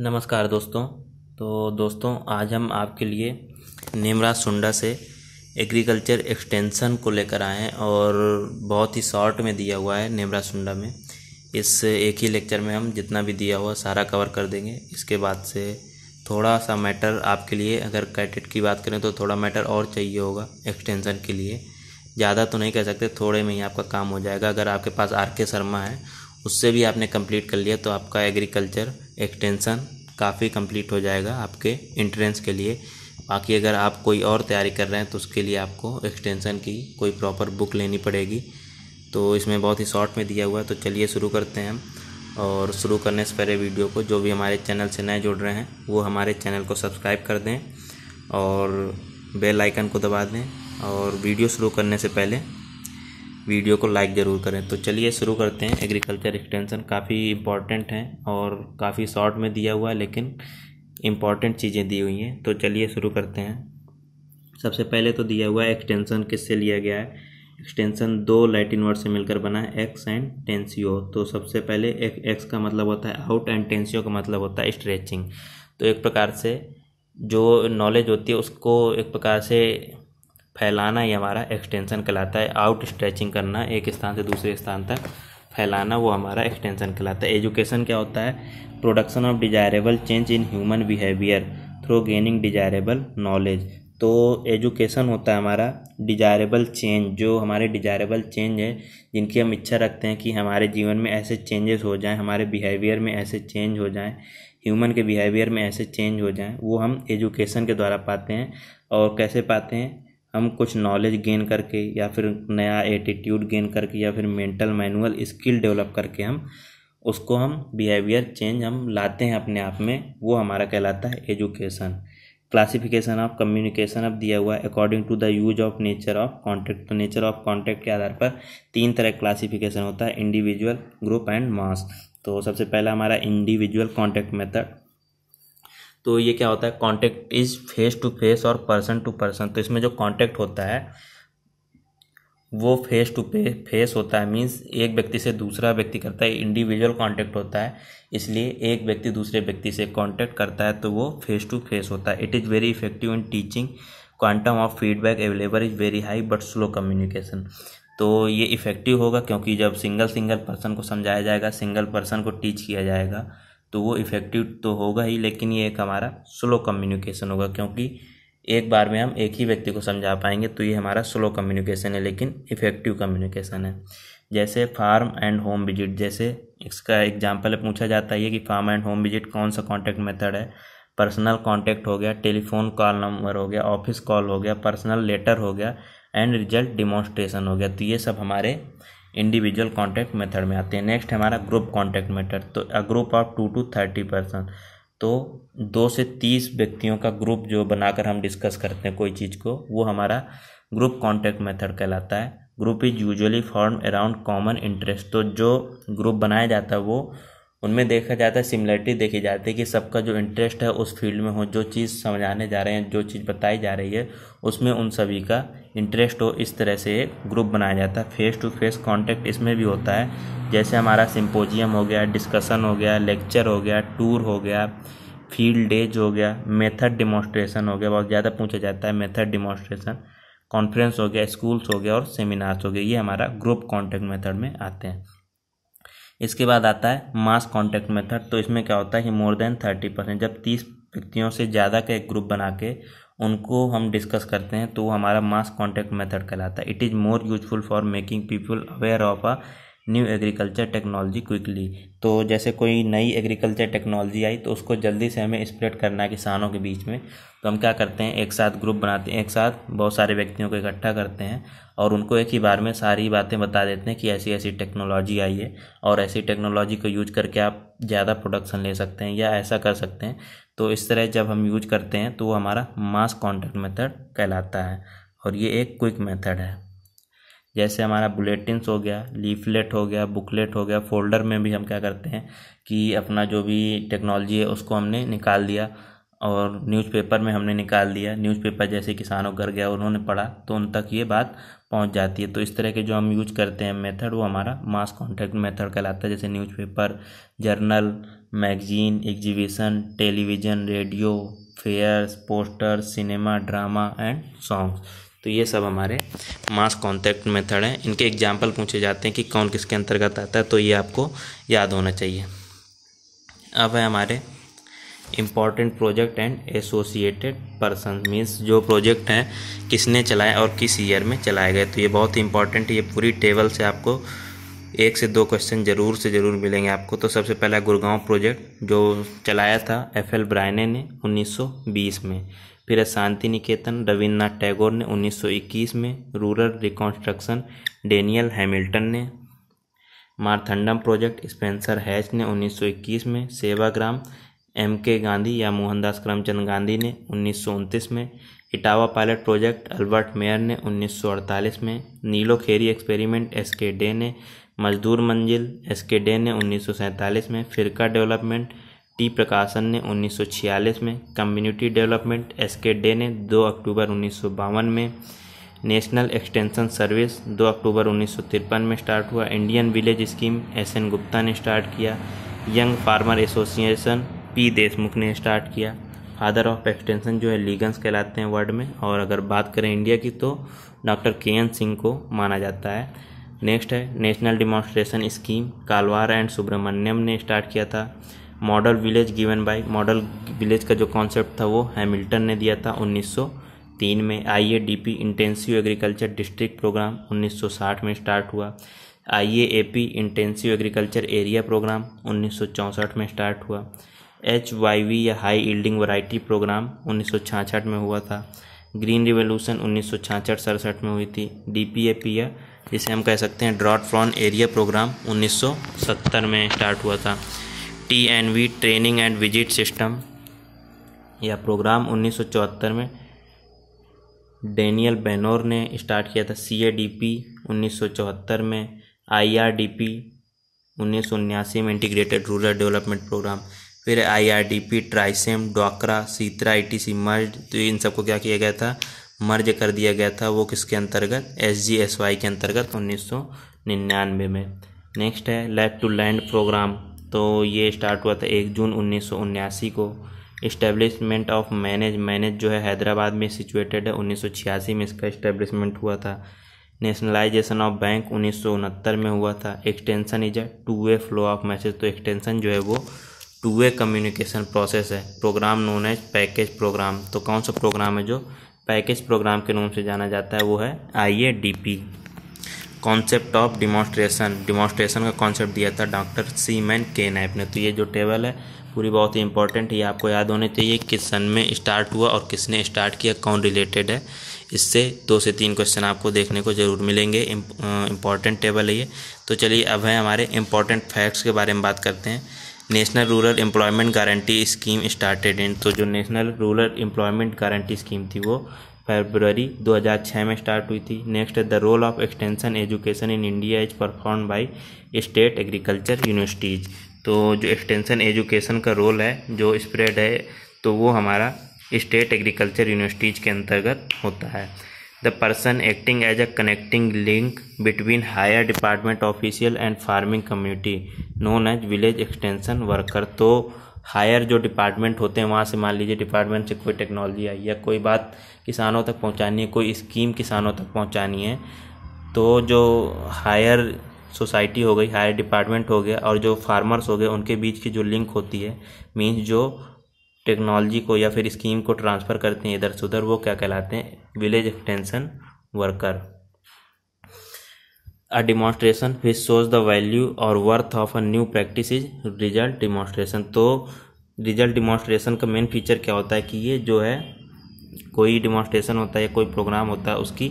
नमस्कार दोस्तों तो दोस्तों आज हम आपके लिए नेमराज सुंडा से एग्रीकल्चर एक्सटेंशन को लेकर आए हैं और बहुत ही शॉर्ट में दिया हुआ है नेमराज सुंडा में इस एक ही लेक्चर में हम जितना भी दिया हुआ सारा कवर कर देंगे इसके बाद से थोड़ा सा मैटर आपके लिए अगर कैटेट की बात करें तो थोड़ा मैटर और चाहिए होगा एक्सटेंशन के लिए ज़्यादा तो नहीं कह सकते थोड़े में ही आपका काम हो जाएगा अगर आपके पास आर के शर्मा है उससे भी आपने कंप्लीट कर लिया तो आपका एग्रीकल्चर एक्सटेंसन काफ़ी कंप्लीट हो जाएगा आपके इंट्रेंस के लिए बाकी अगर आप कोई और तैयारी कर रहे हैं तो उसके लिए आपको एक्सटेंसन की कोई प्रॉपर बुक लेनी पड़ेगी तो इसमें बहुत ही शॉर्ट में दिया हुआ है तो चलिए शुरू करते हैं हम और शुरू करने से पहले वीडियो को जो भी हमारे चैनल से नए जुड़ रहे हैं वो हमारे चैनल को सब्सक्राइब कर दें और बेल आइकन को दबा दें और वीडियो शुरू करने से पहले वीडियो को लाइक ज़रूर करें तो चलिए शुरू करते हैं एग्रीकल्चर एक्सटेंशन काफ़ी इम्पॉर्टेंट है और काफ़ी शॉर्ट में दिया हुआ है लेकिन इम्पॉर्टेंट चीज़ें दी हुई हैं तो चलिए शुरू करते हैं सबसे पहले तो दिया हुआ है एक्सटेंशन किससे लिया गया है एक्सटेंशन दो लैटिन वर्ड से मिलकर बना है एक्स एंड टेंसियो तो सबसे पहले एक एक्स का मतलब होता है आउट एंड टेंसियो का मतलब होता है स्ट्रेचिंग तो एक प्रकार से जो नॉलेज होती है उसको एक प्रकार से फैलाना ही हमारा एक्सटेंशन कहलाता है आउट स्ट्रेचिंग करना एक स्थान से दूसरे स्थान तक फैलाना वो हमारा एक्सटेंशन कहलाता है एजुकेशन क्या होता है production of desirable change in human behaviour through gaining desirable knowledge तो एजुकेशन होता है हमारा डिजायरेबल चेंज जो हमारे डिजायरेबल चेंज है जिनकी हम इच्छा रखते हैं कि हमारे जीवन में ऐसे चेंजेस हो जाएं हमारे बिहेवियर में ऐसे चेंज हो जाएं ह्यूमन के बिहेवियर में ऐसे चेंज हो जाएं वो हम एजुकेशन के द्वारा पाते हैं और कैसे पाते हैं हम कुछ नॉलेज गेन करके या फिर नया एटीट्यूड गेन करके या फिर मेंटल मैनुअल स्किल डेवलप करके हम उसको हम बिहेवियर चेंज हम लाते हैं अपने आप में वो हमारा कहलाता है एजुकेशन क्लासिफिकेशन ऑफ कम्युनिकेशन अब दिया हुआ है according to the use of nature of contact तो नेचर ऑफ कॉन्टैक्ट के आधार पर तीन तरह क्लासिफिकेशन होता है इंडिविजुअल ग्रुप एंड मास तो सबसे पहला हमारा इंडिविजुअल कॉन्टैक्ट मेथड तो ये क्या होता है contact is face to face और पर्सन टू पर्सन तो इसमें जो कॉन्टैक्ट होता है वो फेस टू पे फेस होता है मीन्स एक व्यक्ति से दूसरा व्यक्ति करता है इंडिविजुअल कांटेक्ट होता है इसलिए एक व्यक्ति दूसरे व्यक्ति से कांटेक्ट करता है तो वो फेस टू फेस होता है it is very effective in teaching quantum of feedback available is very high but slow communication तो ये इफ़ेक्टिव होगा क्योंकि जब सिंगल सिंगल पर्सन को समझाया जाएगा सिंगल पर्सन को टीच किया जाएगा तो वो इफ़ेक्टिव तो होगा ही लेकिन ये एक हमारा स्लो कम्युनिकेशन होगा क्योंकि एक बार में हम एक ही व्यक्ति को समझा पाएंगे तो ये हमारा स्लो कम्युनिकेशन है लेकिन इफ़ेक्टिव कम्युनिकेशन है जैसे फार्म एंड होम विजिट जैसे इसका एग्जाम्पल पूछा जाता है कि फार्म एंड होम विजिट कौन सा कॉन्टैक्ट मेथड है पर्सनल कॉन्टैक्ट हो गया टेलीफोन कॉल नंबर हो गया ऑफिस कॉल हो गया पर्सनल लेटर हो गया एंड रिजल्ट डिमॉन्स्ट्रेशन हो गया तो ये सब हमारे इंडिविजुअल कॉन्टैक्ट मेथड में आते हैं नेक्स्ट हमारा ग्रुप कॉन्टैक्ट मेथड तो a group of two to thirty percent तो दो से तीस व्यक्तियों का ग्रुप जो बनाकर हम डिस्कस करते हैं कोई चीज़ को वो हमारा ग्रुप कॉन्टैक्ट मेथड कहलाता है group is usually form around common interest तो जो ग्रुप बनाया जाता है वो उनमें देखा जाता है सिमिलरिटी देखी जाती है कि सबका जो इंटरेस्ट है उस फील्ड में हो जो चीज़ समझाने जा रहे हैं जो चीज़ बताई जा रही है उसमें उन सभी का इंटरेस्ट हो इस तरह से एक ग्रुप बनाया जाता है फेस टू फेस कांटेक्ट इसमें भी होता है जैसे हमारा सिंपोजियम हो गया डिस्कशन हो गया लेक्चर हो गया टूर हो गया फील्ड डेज हो गया मेथड डिमॉन्स्ट्रेशन हो गया बहुत ज़्यादा पूछा जाता है मेथड डिमॉन्स्ट्रेशन कॉन्फ्रेंस हो गया स्कूल्स हो गया और सेमिनार्स हो गया ये हमारा ग्रुप कॉन्टेक्ट मेथड में आते हैं इसके बाद आता है मास कॉन्टैक्ट मेथड तो इसमें क्या होता है कि मोर देन थर्टी परसेंट जब तीस व्यक्तियों से ज़्यादा का एक ग्रुप बना के उनको हम डिस्कस करते हैं तो हमारा मास कॉन्टैक्ट मेथड कहलाता है it is more useful for making people aware of a new agriculture technology quickly तो जैसे कोई नई एग्रीकल्चर टेक्नोलॉजी आई तो उसको जल्दी से हमें स्प्रेड करना है किसानों के बीच में तो हम क्या करते हैं एक साथ ग्रुप बनाते हैं एक साथ बहुत सारे व्यक्तियों को इकट्ठा करते हैं और उनको एक ही बार में सारी बातें बता देते हैं कि ऐसी ऐसी टेक्नोलॉजी आई है और ऐसी टेक्नोलॉजी को यूज करके आप ज़्यादा प्रोडक्शन ले सकते हैं या ऐसा कर सकते हैं तो इस तरह जब हम यूज करते हैं तो वो हमारा मास कॉन्टैक्ट मेथड कहलाता है और ये एक क्विक मेथड है जैसे हमारा बुलेटिनस हो गया लीफलेट हो गया बुकलेट हो गया फोल्डर में भी हम क्या करते हैं कि अपना जो भी टेक्नोलॉजी है उसको हमने निकाल दिया और न्यूज़पेपर में हमने निकाल दिया न्यूज़पेपर जैसे किसानों घर गया उन्होंने पढ़ा तो उन तक ये बात पहुंच जाती है तो इस तरह के जो हम यूज करते हैं मेथड वो हमारा मास कॉन्टैक्ट मेथड कहलाता है जैसे newspaper journal magazine exhibition television radio fairs poster cinema drama and songs तो ये सब हमारे मास कॉन्टैक्ट मेथड हैं इनके एग्जाम्पल पूछे जाते हैं कि कौन किसके अंतर्गत आता है तो ये आपको याद होना चाहिए अब है हमारे important project and associated person means जो प्रोजेक्ट हैं किसने चलाए और किस ईयर में चलाए गए तो ये बहुत इंपॉर्टेंट है ये पूरी टेबल से आपको एक से दो क्वेश्चन ज़रूर से ज़रूर मिलेंगे आपको तो सबसे पहला गुड़गांव प्रोजेक्ट जो चलाया था एफ एल ब्रायने ने 1920 में फिर शांति निकेतन रविन्द्रनाथ टैगोर ने 1921 में रूरल रिकॉन्स्ट्रक्शन डेनियल हैमिल्टन ने मारथंडम प्रोजेक्ट स्पेंसर हैच ने 1921 में सेवाग्राम एम के गांधी या मोहनदास करमचंद गांधी ने उन्नीस में Etawah pilot project Albert Mayer ने 1948 में Nilokheri experiment S K Dey ने मजदूर मंजिल एस के डे ने उन्नीस में फिरका डेवलपमेंट टी प्रकाशन ने 1946 में community development S K Dey ने 2 अक्टूबर उन्नीस में नेशनल एक्सटेंशन सर्विस 2 अक्टूबर उन्नीस में स्टार्ट हुआ Indian village scheme S N Gupta ने स्टार्ट किया young farmer association P Deshmukh ने स्टार्ट किया फादर ऑफ एक्सटेंशन जो है लीगन्स कहलाते हैं वर्ल्ड में और अगर बात करें इंडिया की तो डॉक्टर के एन सिंह को माना जाता है नेक्स्ट है national demonstration scheme Kalwar and Subramaniam ने स्टार्ट किया था model village given by model village का जो कॉन्सेप्ट था वो हैमिल्टन ने दिया था 1903 में IADP intensive agriculture district programme 1960 में स्टार्ट हुआ IAAP intensive agriculture area programme 1964 में स्टार्ट हुआ एच वाई वी या हाई ईल्डिंग वराइटी प्रोग्राम उन्नीस में हुआ था ग्रीन रिवोल्यूशन उन्नीस सौ सड़सठ में हुई थी डी पी ए पी या जिसे हम कह सकते हैं ड्रॉट फ्रॉन एरिया प्रोग्राम 1970 में स्टार्ट हुआ था T N V training and visit system यह प्रोग्राम 1974 में डेनियल बेनोर ने स्टार्ट किया था सी ए डी पी उन्नीस में आई आर डी पी उन्नीस में इंटीग्रेटेड रूरल डेवलपमेंट प्रोग्राम फिर I R D P TRYSEM डॉकरा SITRA I T C merge तो इन सबको क्या किया गया था मर्ज कर दिया गया था वो किसके अंतर्गत एस जी एस वाई के अंतर्गत उन्नीस सौ निन्यानवे में नेक्स्ट है लैब टू लैंड प्रोग्राम तो ये स्टार्ट हुआ था एक जून उन्नीस को इस्टेब्लिशमेंट ऑफ मैनेज मैनेज जो है हैदराबाद में सिचुएटेड है उन्नीस में इसका इस्टेब्लिशमेंट हुआ था नेशनलाइजेशन ऑफ बैंक उन्नीस में हुआ था extension is a two way flow of message तो एक्सटेंशन जो है वो टू वे कम्युनिकेशन प्रोसेस है programme known as package programme तो कौन सा प्रोग्राम है जो पैकेज प्रोग्राम के नाम से जाना जाता है वो है I A D P concept of demonstration demonstration का कॉन्सेप्ट दिया था डॉक्टर सी मैन के नाइप ने तो ये जो टेबल है पूरी बहुत ही इंपॉर्टेंट ये आपको याद होने चाहिए किस सन में स्टार्ट हुआ और किसने स्टार्ट किया कौन रिलेटेड है इससे दो से तीन क्वेश्चन आपको देखने को ज़रूर मिलेंगे इंपॉर्टेंट टेबल है ये तो चलिए अब है हमारे इंपॉर्टेंट फैक्ट्स के बारे में बात करते हैं national rural employment guarantee scheme started in तो जो national rural employment guarantee scheme थी वो फरवरी 2006 में स्टार्ट हुई थी next the role of extension education in India is perform by state agriculture universities तो जो एक्सटेंशन एजुकेशन का रोल है जो स्प्रेड है तो वो हमारा स्टेट एग्रीकल्चर यूनिवर्सिटीज़ के अंतर्गत होता है the person acting as a connecting link between higher department official and farming community known as village extension worker तो हायर जो डिपार्टमेंट होते हैं वहाँ से मान लीजिए डिपार्टमेंट से कोई टेक्नोलॉजी आई या कोई बात किसानों तक पहुँचानी है कोई स्कीम किसानों तक पहुँचानी है तो जो हायर सोसाइटी हो गई हायर डिपार्टमेंट हो गया और जो फार्मर्स हो गए उनके बीच की जो लिंक होती है मीन्स जो टेक्नोलॉजी को या फिर स्कीम को ट्रांसफ़र करते हैं इधर से उधर वो क्या कहलाते हैं village extension worker a demonstration which shows the value और worth of a new practice is result demonstration तो रिजल्ट डिमॉन्स्ट्रेशन का मेन फीचर क्या होता है कि ये जो है कोई डिमॉन्स्ट्रेशन होता है कोई प्रोग्राम होता है उसकी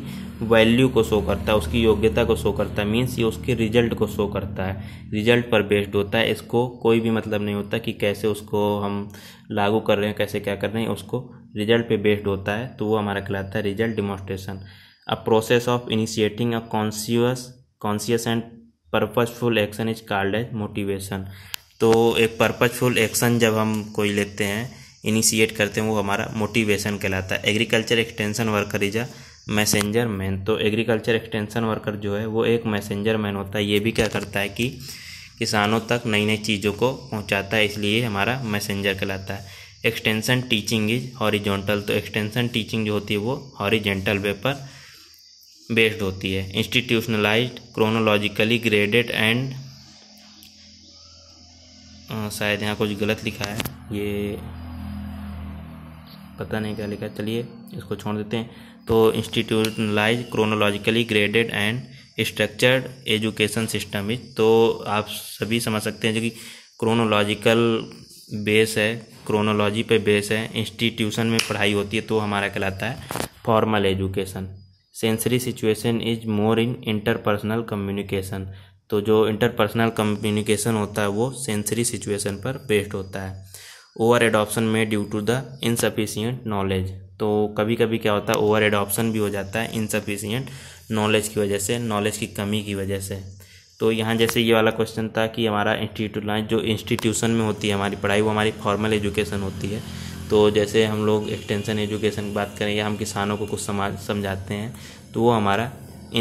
वैल्यू को शो करता है उसकी योग्यता को शो करता है मीन्स ये उसके रिजल्ट को शो करता है रिजल्ट पर बेस्ड होता है इसको कोई भी मतलब नहीं होता कि कैसे उसको हम लागू कर रहे हैं कैसे क्या कर रहे हैं उसको रिजल्ट पे बेस्ड होता है तो वो हमारा कहलाता है result demonstration a process of initiating a conscious conscious and purposeful action is called as motivation तो एक पर्पजफुल एक्शन जब हम कोई लेते हैं इनिशिएट करते हैं वो हमारा मोटिवेशन कहलाता है agriculture extension worker is a messenger man तो एग्रीकल्चर एक्सटेंशन वर्कर जो है वो एक मैसेंजर मैन होता है ये भी क्या करता है कि किसानों तक नई नई चीज़ों को पहुंचाता है इसलिए हमारा मैसेंजर कहलाता है एक्सटेंशन टीचिंग इज हॉरिजॉन्टल तो एक्सटेंशन टीचिंग जो होती है वो हॉरिजेंटल वे पर बेस्ड होती है इंस्टीट्यूशनलाइज्ड क्रोनोलॉजिकली ग्रेडेड एंड शायद यहाँ कुछ गलत लिखा है ये पता नहीं क्या लिखा है चलिए इसको छोड़ देते हैं तो institutionalise chronologically graded and structured education system is तो आप सभी समझ सकते हैं जो कि क्रोनोलॉजिकल बेस है क्रोनोलॉजी पे बेस है इंस्टीट्यूशन में पढ़ाई होती है तो हमारा कहलाता है formal education sensory situation is more in interpersonal communication तो जो इंटरपर्सनल कम्युनिकेशन होता है वो सेंसरी सिचुएशन पर बेस्ड होता है ओवर एडॉप्शन में due to the insufficient knowledge तो कभी कभी क्या होता है ओवर एडॉप्शन भी हो जाता है इनसफिशियंट नॉलेज की वजह से नॉलेज की कमी की वजह से तो यहाँ जैसे ये वाला क्वेश्चन था कि हमारा इंस्टीट्यूट जो इंस्टीट्यूशन में होती है हमारी पढ़ाई वो हमारी फॉर्मल एजुकेशन होती है तो जैसे हम लोग एक्सटेंशन एजुकेशन की बात करें या हम किसानों को कुछ समाज समझाते हैं तो वो हमारा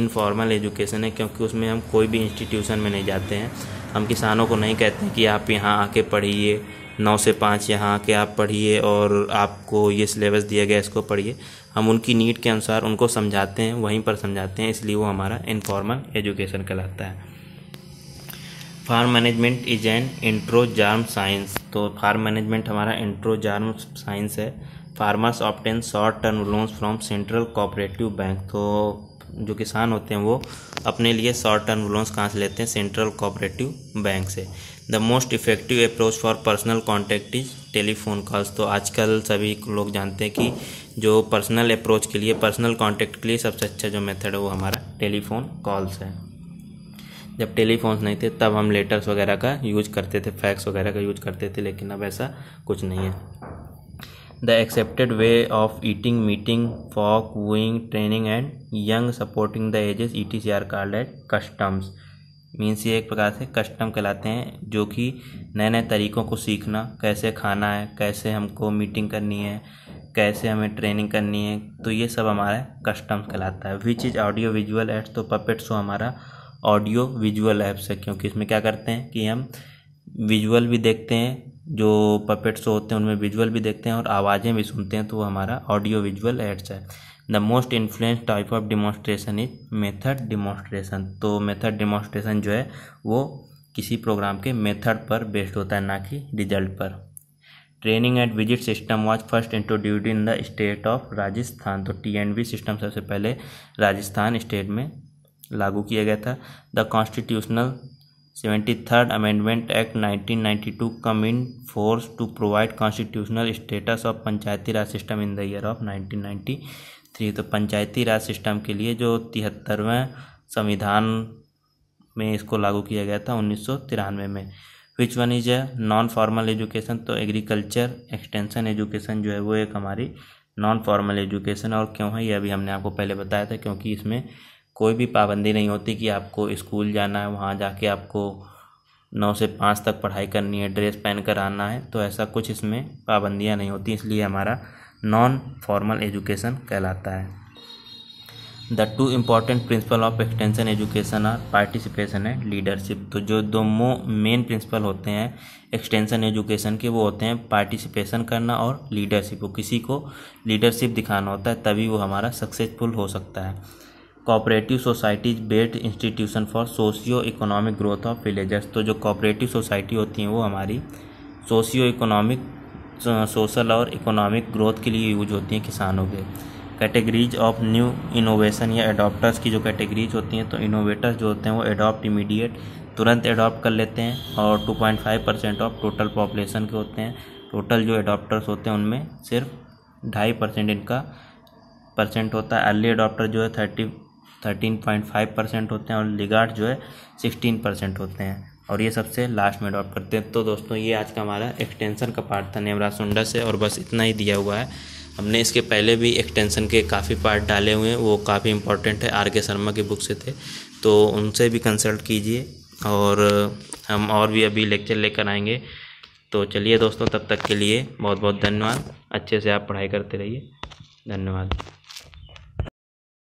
इनफॉर्मल एजुकेशन है क्योंकि उसमें हम कोई भी इंस्टीट्यूशन में नहीं जाते हैं हम किसानों को नहीं कहते कि आप यहाँ आके पढ़िए नौ से पाँच यहाँ आके आप पढ़िए और आपको ये सिलेबस दिया गया इसको पढ़िए हम उनकी नीड के अनुसार उनको समझाते हैं वहीं पर समझाते हैं इसलिए वो हमारा इनफॉर्मल एजुकेशन कहलाता है farm management is an intro germ science तो फार्म मैनेजमेंट हमारा इंट्रो जार्म साइंस है farmers obtain short term loans from central cooperative bank तो जो किसान होते हैं वो अपने लिए शॉर्ट टर्म लोन्स कहाँ से लेते हैं सेंट्रल कोऑपरेटिव बैंक से the most effective approach for personal contact is telephone calls तो आजकल सभी लोग जानते हैं कि जो पर्सनल अप्रोच के लिए पर्सनल कॉन्टैक्ट के लिए सबसे अच्छा जो मेथड है वो हमारा टेलीफोन कॉल्स है जब टेलीफोन्स नहीं थे तब हम लेटर्स वगैरह का यूज करते थे फैक्स वगैरह का यूज करते थे लेकिन अब ऐसा कुछ नहीं है the accepted way of eating meeting folk wooing training and young supporting the ages E T C are called at customs means ये एक प्रकार से कस्टम कहलाते हैं जो कि नए नए तरीक़ों को सीखना कैसे खाना है कैसे हमको मीटिंग करनी है कैसे हमें ट्रेनिंग करनी है तो ये सब हमारा कस्टम कहलाता है which is audio visual aids तो पपेट्स हो हमारा ऑडियो विजुअल ऐप्स है क्योंकि इसमें क्या करते हैं कि हम विजुअल भी देखते हैं जो पपेट होते हैं उनमें विजुअल भी देखते हैं और आवाज़ें भी सुनते हैं तो वो हमारा ऑडियो विजुअल एड्स है the most influence type of demonstration is method demonstration तो मेथड डिमॉन्स्ट्रेशन जो है वो किसी प्रोग्राम के मेथड पर बेस्ड होता है ना कि रिजल्ट पर training and visit system was first introduced in the state of Rajasthan तो टी एंड वी सिस्टम सबसे पहले राजस्थान स्टेट में लागू किया गया था the constitutional seventy third amendment act 1992 come in force to provide constitutional status of panchayati raj system in the year of 1993 तो पंचायती raj system के लिए जो तिहत्तरवें संविधान में इसको लागू किया गया था उन्नीस में विच वन इज है नॉन फॉर्मल एजुकेशन तो एग्रीकल्चर एक्सटेंशन एजुकेशन जो है वो एक हमारी नॉन फॉर्मल एजुकेशन और क्यों है ये अभी हमने आपको पहले बताया था क्योंकि इसमें कोई भी पाबंदी नहीं होती कि आपको स्कूल जाना है वहाँ जाके आपको नौ से पाँच तक पढ़ाई करनी है ड्रेस पहन कर आना है तो ऐसा कुछ इसमें पाबंदियाँ नहीं होती इसलिए हमारा नॉन फॉर्मल एजुकेशन कहलाता है the two important principle of extension education are participation and leadership तो जो दो मो मेन प्रिंसिपल होते हैं एक्सटेंशन एजुकेशन के वो होते हैं पार्टिसिपेशन करना और लीडरशिप वो किसी को लीडरशिप दिखाना होता है तभी वो हमारा सक्सेसफुल हो सकता है cooperative societies based institution for socio economic growth of villages तो जो कोऑपरेटिव सोसाइटी होती हैं वो हमारी सोशियो इकोनॉमिक सोशल और इकोनॉमिक ग्रोथ के लिए यूज होती हैं किसानों के कैटेगरीज ऑफ न्यू इनोवेशन या एडॉप्टर्स की जो कैटेगरीज होती हैं तो इनोवेटर्स जो होते हैं वो एडॉप्ट इमीडिएट तुरंत एडॉप्ट कर लेते हैं और 2.5 परसेंट ऑफ टोटल पॉपुलेशन के होते हैं टोटल जो एडॉप्टर्स होते हैं उनमें सिर्फ ढाई परसेंट इनका परसेंट होता है अर्ली एडॉप्टर जो है thirty thirteen point five percent होते हैं और लिगार्ड जो है सिक्सटीन परसेंट होते हैं और ये सबसे लास्ट में अडॉप्ट करते हैं तो दोस्तों ये आज का हमारा एक्सटेंशन का पार्ट था सुंडा से और बस इतना ही दिया हुआ है हमने इसके पहले भी एक्सटेंशन के काफ़ी पार्ट डाले हुए हैं वो काफ़ी इंपॉर्टेंट है आर के शर्मा की बुक से थे तो उनसे भी कंसल्ट कीजिए और हम और भी अभी लेक्चर लेकर आएंगे तो चलिए दोस्तों तब तक के लिए बहुत बहुत धन्यवाद अच्छे से आप पढ़ाई करते रहिए धन्यवाद